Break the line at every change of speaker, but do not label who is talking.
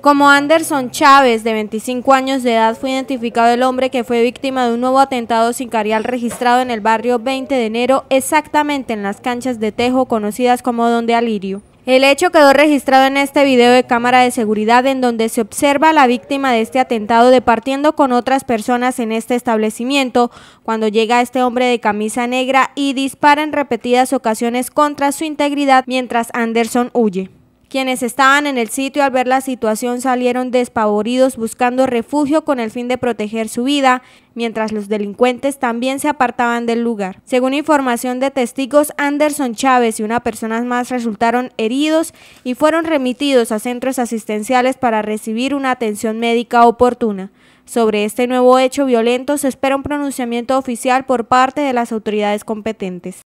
Como Anderson Chávez, de 25 años de edad, fue identificado el hombre que fue víctima de un nuevo atentado sin carial registrado en el barrio 20 de enero, exactamente en las canchas de Tejo conocidas como Donde Alirio. El hecho quedó registrado en este video de cámara de seguridad en donde se observa a la víctima de este atentado departiendo con otras personas en este establecimiento cuando llega este hombre de camisa negra y dispara en repetidas ocasiones contra su integridad mientras Anderson huye. Quienes estaban en el sitio al ver la situación salieron despavoridos buscando refugio con el fin de proteger su vida, mientras los delincuentes también se apartaban del lugar. Según información de testigos, Anderson Chávez y una persona más resultaron heridos y fueron remitidos a centros asistenciales para recibir una atención médica oportuna. Sobre este nuevo hecho violento se espera un pronunciamiento oficial por parte de las autoridades competentes.